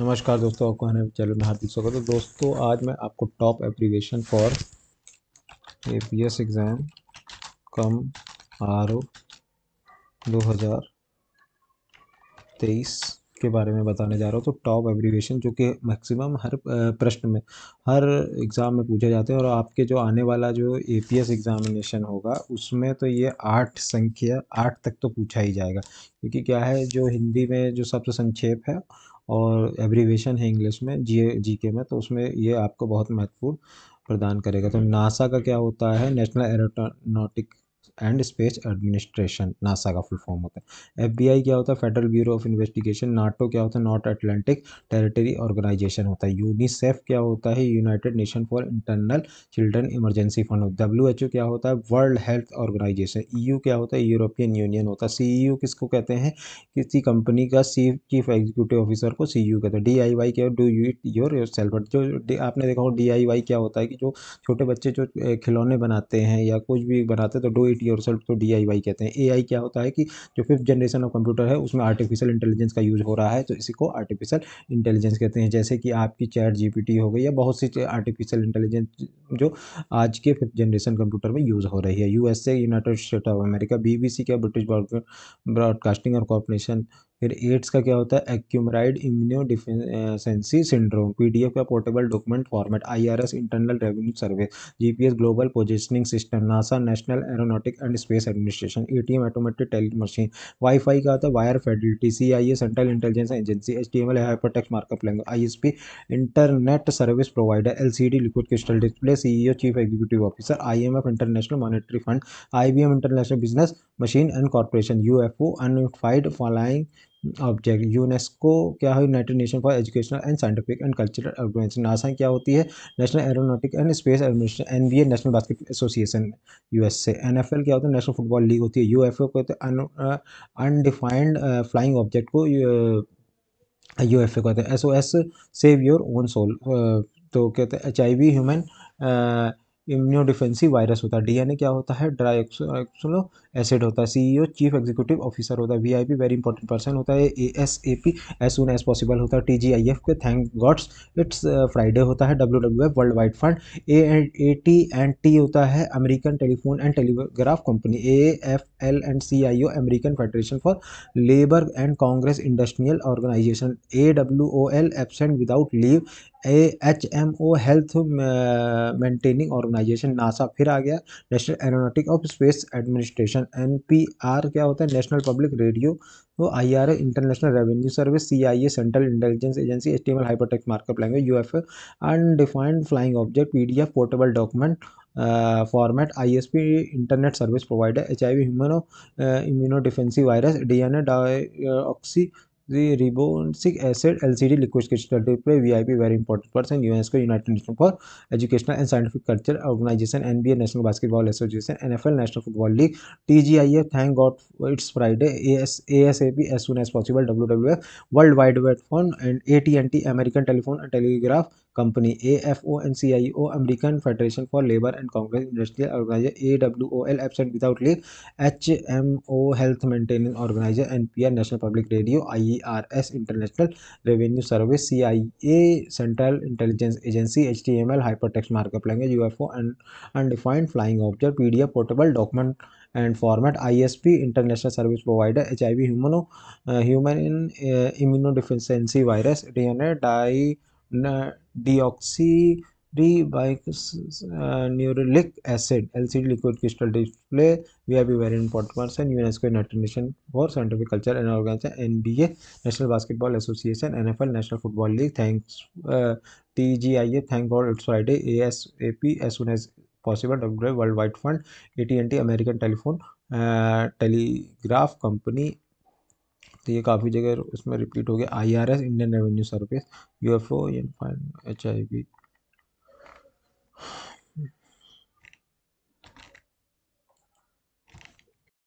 नमस्कार दोस्तों आपको हमारे चैनल में हार्दिक स्वागत है दोस्तों आज मैं आपको top abbreviation for A P S exam कम आर दो हज़ार तेईस के बारे में बताने जा रहा हूँ तो टॉप एब्रीवेशन जो कि मैक्सिमम हर प्रश्न में हर एग्ज़ाम में पूछे जाते हैं और आपके जो आने वाला जो ए पी एस एग्ज़ामिनेशन होगा उसमें तो ये आठ संख्या आठ तक तो पूछा ही जाएगा क्योंकि क्या है जो हिंदी में जो सबसे संक्षेप है और एब्रीवेशन है इंग्लिश में जी जी के में तो उसमें ये आपको बहुत महत्वपूर्ण प्रदान करेगा तो नासा का क्या होता है national aeronautic and space administration NASA का फुल फॉर्म होता है एफबीआई क्या होता है federal bureau of investigation NATO क्या होता है नॉर्थ अटलांटिक टेरिटरी ऑर्गेनाइजेशन होता है यूनिसेफ क्या होता है united nation for internal children emergency fund W H क्या होता है वर्ल्ड हेल्थ ऑर्गेनाइजेशन ई क्या होता है यूरोपियन यूनियन होता है सी e किसको कहते हैं किसी कंपनी का सी चीफ एग्जीक्यूटिव ऑफिसर को सी e कहते हैं डी आई वाई क्या do you it yourself जो आपने देखा हो डी क्या होता है कि जो छोटे बच्चे जो खिलौने बनाते हैं या कुछ भी बनाते हैं तो do it it yourself D कहते हैं ए क्या होता है कि जो फिफ्थ जनरेशन ऑफ कंप्यूटर है उसमें आर्टिफिशियल इंटेलिजेंस का यूज़ हो रहा है तो इसी को आर्टिफिशियल इंटेलिजेंस कहते हैं जैसे कि आपकी चैट जी हो गई या बहुत सी आर्टिफिशियल इंटेलिजेंस जो आज के फिफ्थ जनरेशन कंप्यूटर में यूज़ हो रही है USA united state of America BBC क्या ब्रिटिश ब्रॉडकास्टिंग और कॉर्पोरेशन फिर एड्स का क्या होता है acquired immuno deficiency syndrome PDF का portable document format IRS internal revenue service GPS global positioning system NASA national aeronautic and space administration ATM automatic teller machine WiFi का होता है wire fidelity CIA central intelligence agency H T M L hypertext markup language P internet service provider D liquid crystal display CEO chief executive officer F international monetary fund M international business machine and corporation U F O unidentified flying object UNESCO क्या है united nation for educational and scientific and cultural organization NASA क्या होती है national aeronautic and space administration N B A national basket association U S A N F L क्या होता है national Football league होती है यू एफ ओ कहते हैं अनडिफाइंड फ्लाइंग ऑब्जेक्ट को यू एफ ए कहते हैं S O S save your own soul तो कहते हैं H I V human immunodeficiency virus होता है डीएनए क्या होता है ड्राइक्सलो एसिड होता है सीईओ चीफ एग्जीक्यूटिव ऑफिसर होता है वीआईपी वेरी इंपॉर्टेंट पर्सन होता है A S A P as soon as possible होता है टी जी आई एफ के थैंक गॉड्स इट्स फ्राइडे होता है W W F world wide fund A and A T and T होता है American Telephone and Telegraph Company A F L and C I O American Federation for Labor and Congress Industrial Organization A W O L absent without leave A H M O health maintaining organization NASA फिर आ गया National Aeronautic of Space administration N P R क्या होता है National Public Radio वो I R A Internal Revenue Service C I A Central intelligence Agency S T M L hypertext markup language U F undefined flying object P D F portable document format I S P internet service provider H I V human immunodeficiency virus D N A oxy रिबोसिक acid L C D liquid crystal display V I P very important person यू एसको United nation for educational and Scientific Culture Organization N B A National Basketball Association N F L National Football League T G I F thank God it's Friday A S A S A P as soon as possible W W F world wide wed phone and A T N T American Telephone Telegraph Company A F O N C I O American Federation for Labor and Congress Industrial organizer A W O L absent without leave H M O health maintenance organizer N P R National Public Radio I R S Internal Revenue Service C I A Central intelligence agency H T M L hypertext markup language U F O and undefined flying object P D F portable document and format I S P international service provider H I V human human in immunodeficiency virus D N A deoxyribonucleic acid LCD liquid V R B very important person UNESCO United nation for Scientific Culture and Organization A National Basketball Association L National Football League thanks A thank God it's Friday P S soon as possible W world wide fund A T T American Telephone Telegraph Company तो ये काफ़ी जगह उसमें repeat हो गया I R S Indian Revenue Service U F O H I we